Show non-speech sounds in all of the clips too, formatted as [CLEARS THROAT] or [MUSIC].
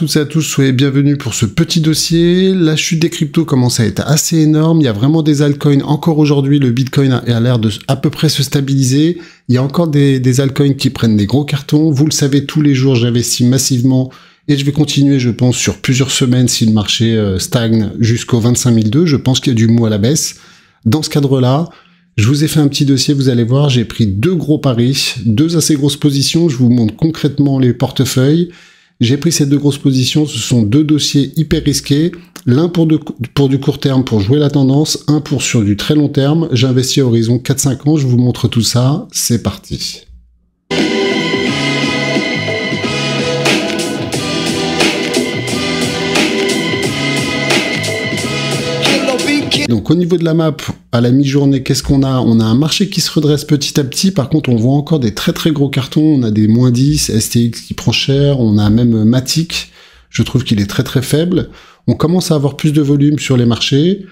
toutes et à tous, soyez bienvenus pour ce petit dossier. La chute des cryptos commence à être assez énorme, il y a vraiment des altcoins. Encore aujourd'hui, le Bitcoin a l'air de à peu près se stabiliser. Il y a encore des, des altcoins qui prennent des gros cartons. Vous le savez, tous les jours, j'investis massivement et je vais continuer, je pense, sur plusieurs semaines si le marché euh, stagne jusqu'au 2. Je pense qu'il y a du mou à la baisse. Dans ce cadre-là, je vous ai fait un petit dossier, vous allez voir, j'ai pris deux gros paris, deux assez grosses positions. Je vous montre concrètement les portefeuilles. J'ai pris ces deux grosses positions. Ce sont deux dossiers hyper risqués. L'un pour, du court terme pour jouer la tendance, un pour sur du très long terme. J'investis à horizon 4-5 ans. Je vous montre tout ça. C'est parti. Donc au niveau de la map, à la mi-journée, qu'est-ce qu'on a On a un marché qui se redresse petit à petit. Par contre, on voit encore des très très gros cartons. On a des moins 10, STX qui prend cher. On a même Matic. Je trouve qu'il est très très faible. On commence à avoir plus de volume sur les marchés.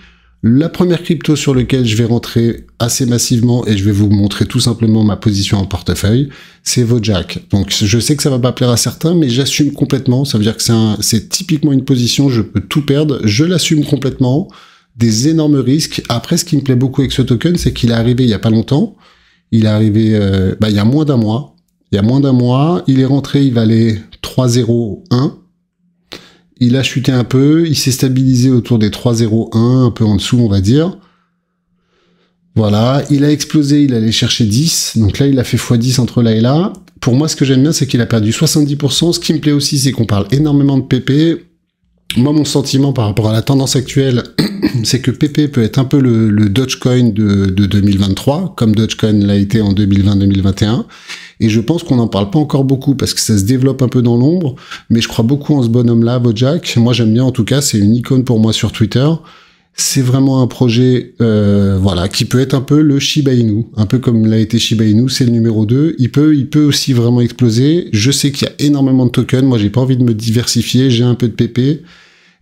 La première crypto sur laquelle je vais rentrer assez massivement et je vais vous montrer tout simplement ma position en portefeuille, c'est Vojack. Donc je sais que ça va pas plaire à certains, mais j'assume complètement. Ça veut dire que c'est typiquement une position, je peux tout perdre. Je l'assume complètement des énormes risques. Après, ce qui me plaît beaucoup avec ce token, c'est qu'il est arrivé il y a pas longtemps. Il est arrivé euh, bah, il y a moins d'un mois. Il y a moins d'un mois, il est rentré, il valait 3,01. Il a chuté un peu, il s'est stabilisé autour des 3,01, un peu en dessous, on va dire. Voilà, il a explosé, il allait chercher 10. Donc là, il a fait x10 entre là et là. Pour moi, ce que j'aime bien, c'est qu'il a perdu 70%. Ce qui me plaît aussi, c'est qu'on parle énormément de PP moi, mon sentiment par rapport à la tendance actuelle, [CLEARS THROAT] c'est que PP peut être un peu le, le Dogecoin de, de, 2023, comme Dogecoin l'a été en 2020-2021. Et je pense qu'on n'en parle pas encore beaucoup parce que ça se développe un peu dans l'ombre. Mais je crois beaucoup en ce bonhomme-là, Bojack. Moi, j'aime bien en tout cas, c'est une icône pour moi sur Twitter c'est vraiment un projet euh, voilà qui peut être un peu le Shiba Inu, un peu comme l'a été Shiba Inu, c'est le numéro 2, il peut il peut aussi vraiment exploser. Je sais qu'il y a énormément de tokens, moi j'ai pas envie de me diversifier, j'ai un peu de PP.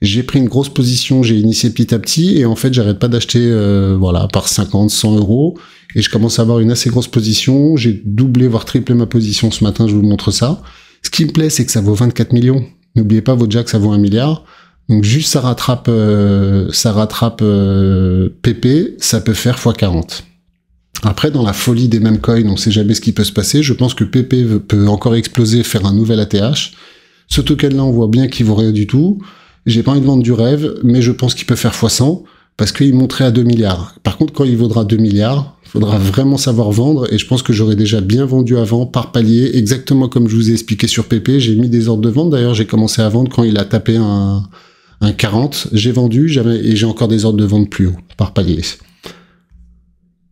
J'ai pris une grosse position, j'ai initié petit à petit et en fait j'arrête pas d'acheter euh, voilà par 50, 100 euros et je commence à avoir une assez grosse position. J'ai doublé voire triplé ma position ce matin, je vous montre ça. Ce qui me plaît c'est que ça vaut 24 millions. N'oubliez pas votre que ça vaut un milliard. Donc juste ça rattrape, euh, ça rattrape PP, euh, ça peut faire x40. Après, dans la folie des mêmes coins, on ne sait jamais ce qui peut se passer. Je pense que PP peut encore exploser, faire un nouvel ATH. Ce token-là, on voit bien qu'il vaut rien du tout. J'ai pas envie de vendre du rêve, mais je pense qu'il peut faire x100 parce qu'il monterait à 2 milliards. Par contre, quand il vaudra 2 milliards, il faudra vraiment savoir vendre et je pense que j'aurais déjà bien vendu avant par palier, exactement comme je vous ai expliqué sur PP. J'ai mis des ordres de vente. D'ailleurs, j'ai commencé à vendre quand il a tapé un, un 40, j'ai vendu et j'ai encore des ordres de vente plus haut par palier.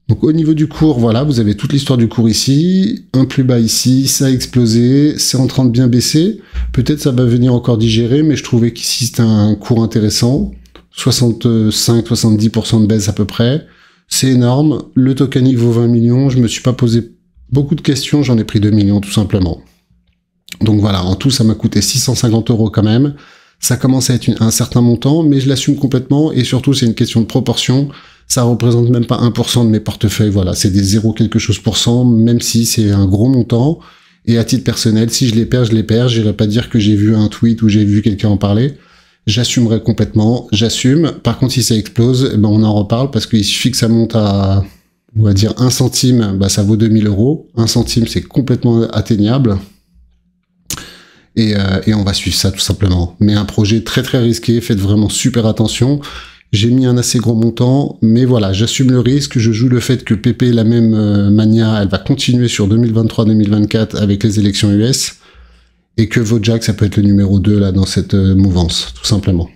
Donc au niveau du cours, voilà, vous avez toute l'histoire du cours ici, un plus bas ici, ça a explosé, c'est en train de bien baisser. Peut-être ça va venir encore digérer, mais je trouvais qu'ici c'est un cours intéressant. 65-70% de baisse à peu près. C'est énorme. Le tokenique vaut 20 millions. Je me suis pas posé beaucoup de questions. J'en ai pris 2 millions tout simplement. Donc voilà, en tout, ça m'a coûté 650 euros quand même ça commence à être un certain montant, mais je l'assume complètement et surtout c'est une question de proportion. Ça représente même pas 1% de mes portefeuilles, voilà, c'est des 0 quelque chose pour cent, même si c'est un gros montant. Et à titre personnel, si je les perds, je les perds. Je vais pas dire que j'ai vu un tweet ou j'ai vu quelqu'un en parler. J'assumerai complètement, j'assume. Par contre, si ça explose, eh ben on en reparle parce qu'il suffit que ça monte à, on va dire, 1 centime, bah, ça vaut 2000 euros. 1 centime, c'est complètement atteignable. Euh, et, on va suivre ça tout simplement. Mais un projet très très risqué, faites vraiment super attention. J'ai mis un assez gros montant, mais voilà, j'assume le risque, je joue le fait que PP, la même euh, mania, elle va continuer sur 2023-2024 avec les élections US, et que Vojak, ça peut être le numéro 2 là dans cette euh, mouvance, tout simplement.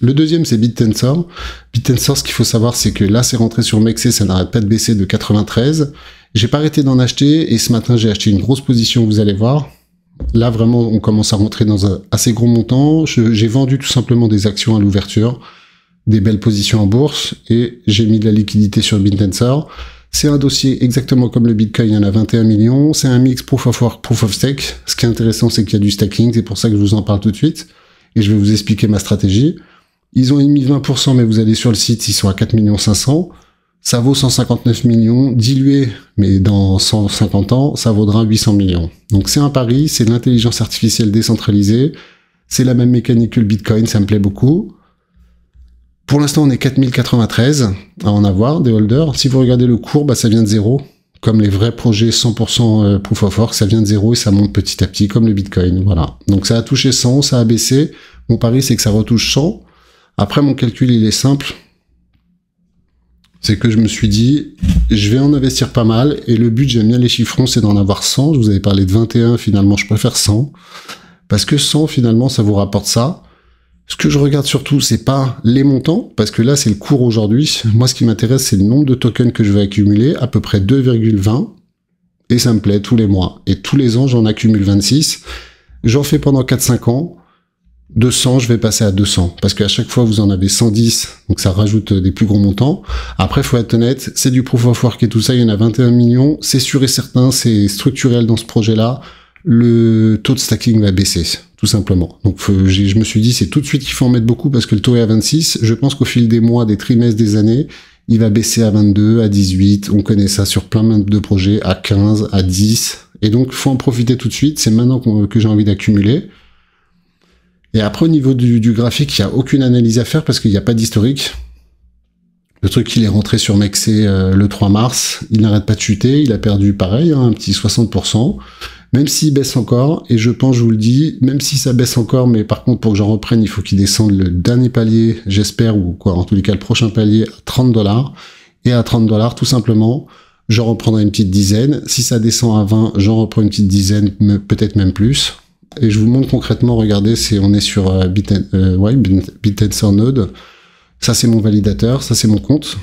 Le deuxième, c'est BitTensor. BitTensor, ce qu'il faut savoir, c'est que là, c'est rentré sur Mexé, ça n'arrête pas de baisser de 93. J'ai pas arrêté d'en acheter, et ce matin, j'ai acheté une grosse position, vous allez voir. Là, vraiment, on commence à rentrer dans un assez gros montant. J'ai vendu tout simplement des actions à l'ouverture, des belles positions en bourse, et j'ai mis de la liquidité sur Bintensor. C'est un dossier exactement comme le Bitcoin, il y en a 21 millions. C'est un mix proof of work, proof of stake. Ce qui est intéressant, c'est qu'il y a du stacking, c'est pour ça que je vous en parle tout de suite. Et je vais vous expliquer ma stratégie. Ils ont émis 20%, mais vous allez sur le site, ils sont à 4 500 ça vaut 159 millions, dilué, mais dans 150 ans, ça vaudra 800 millions. Donc c'est un pari, c'est l'intelligence artificielle décentralisée, c'est la même mécanique que le Bitcoin, ça me plaît beaucoup. Pour l'instant, on est 4093 à en avoir, des holders. Si vous regardez le cours, bah, ça vient de zéro. Comme les vrais projets 100% euh, proof of work, ça vient de zéro et ça monte petit à petit, comme le Bitcoin. Voilà. Donc ça a touché 100, ça a baissé. Mon pari, c'est que ça retouche 100. Après, mon calcul, il est simple c'est que je me suis dit, je vais en investir pas mal, et le but, j'aime bien les chiffrons, c'est d'en avoir 100. Je vous avais parlé de 21, finalement, je préfère 100. Parce que 100, finalement, ça vous rapporte ça. Ce que je regarde surtout, c'est pas les montants, parce que là, c'est le cours aujourd'hui. Moi, ce qui m'intéresse, c'est le nombre de tokens que je vais accumuler, à peu près 2,20. Et ça me plaît tous les mois. Et tous les ans, j'en accumule 26. J'en fais pendant 4-5 ans. 200, je vais passer à 200 parce qu'à chaque fois vous en avez 110, donc ça rajoute euh, des plus gros montants. Après, faut être honnête, c'est du proof of work et tout ça. Il y en a 21 millions, c'est sûr et certain, c'est structurel dans ce projet-là. Le taux de stacking va baisser, tout simplement. Donc je me suis dit, c'est tout de suite qu'il faut en mettre beaucoup parce que le taux est à 26. Je pense qu'au fil des mois, des trimestres, des années, il va baisser à 22, à 18. On connaît ça sur plein de projets, à 15, à 10. Et donc, faut en profiter tout de suite. C'est maintenant que j'ai envie d'accumuler. Et après, au niveau du, graphique, il n'y a aucune analyse à faire parce qu'il n'y a pas d'historique. Le truc, il est rentré sur Mexé c'est euh, le 3 mars. Il n'arrête pas de chuter. Il a perdu, pareil, hein, un petit 60%. Même s'il baisse encore, et je pense, je vous le dis, même si ça baisse encore, mais par contre, pour que j'en reprenne, il faut qu'il descende le dernier palier, j'espère, ou quoi, en tous les cas, le prochain palier à 30 dollars. Et à 30 dollars, tout simplement, j'en reprendrai une petite dizaine. Si ça descend à 20, j'en reprends une petite dizaine, peut-être même plus. Et je vous montre concrètement, regardez, on est sur euh, euh Node. Ça, c'est mon validateur, ça, c'est mon compte.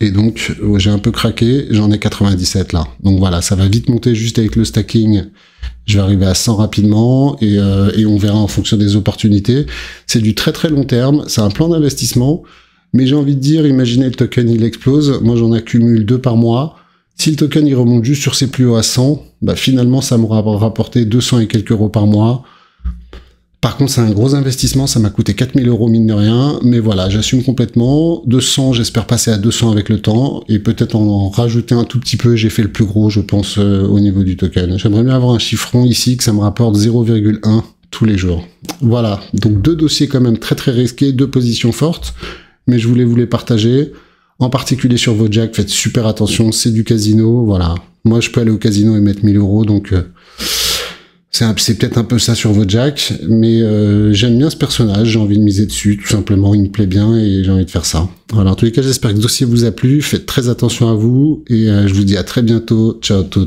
Et donc, euh, j'ai un peu craqué, j'en ai 97 là. Donc voilà, ça va vite monter juste avec le stacking. Je vais arriver à 100 rapidement et, euh, et on verra en fonction des opportunités. C'est du très très long terme, c'est un plan d'investissement. Mais j'ai envie de dire, imaginez le token, il explose. Moi, j'en accumule deux par mois. Si le token il remonte juste sur ses plus hauts à 100, bah, finalement ça m'aura rapporté 200 et quelques euros par mois. Par contre, c'est un gros investissement, ça m'a coûté 4000 euros mine de rien, mais voilà, j'assume complètement. 200, j'espère passer à 200 avec le temps, et peut-être en rajouter un tout petit peu, j'ai fait le plus gros, je pense, euh, au niveau du token. J'aimerais bien avoir un chiffron ici, que ça me rapporte 0,1 tous les jours. Voilà, donc deux dossiers quand même très très risqués, deux positions fortes, mais je voulais vous les partager en particulier sur vos jacks, faites super attention, c'est du casino, voilà. Moi, je peux aller au casino et mettre 1000 euros, donc euh, c'est peut-être un peu ça sur vos jacks, mais euh, j'aime bien ce personnage, j'ai envie de miser dessus, tout simplement, il me plaît bien et j'ai envie de faire ça. Alors, en tous les cas, j'espère que le dossier vous a plu, faites très attention à vous, et euh, je vous dis à très bientôt, ciao temps.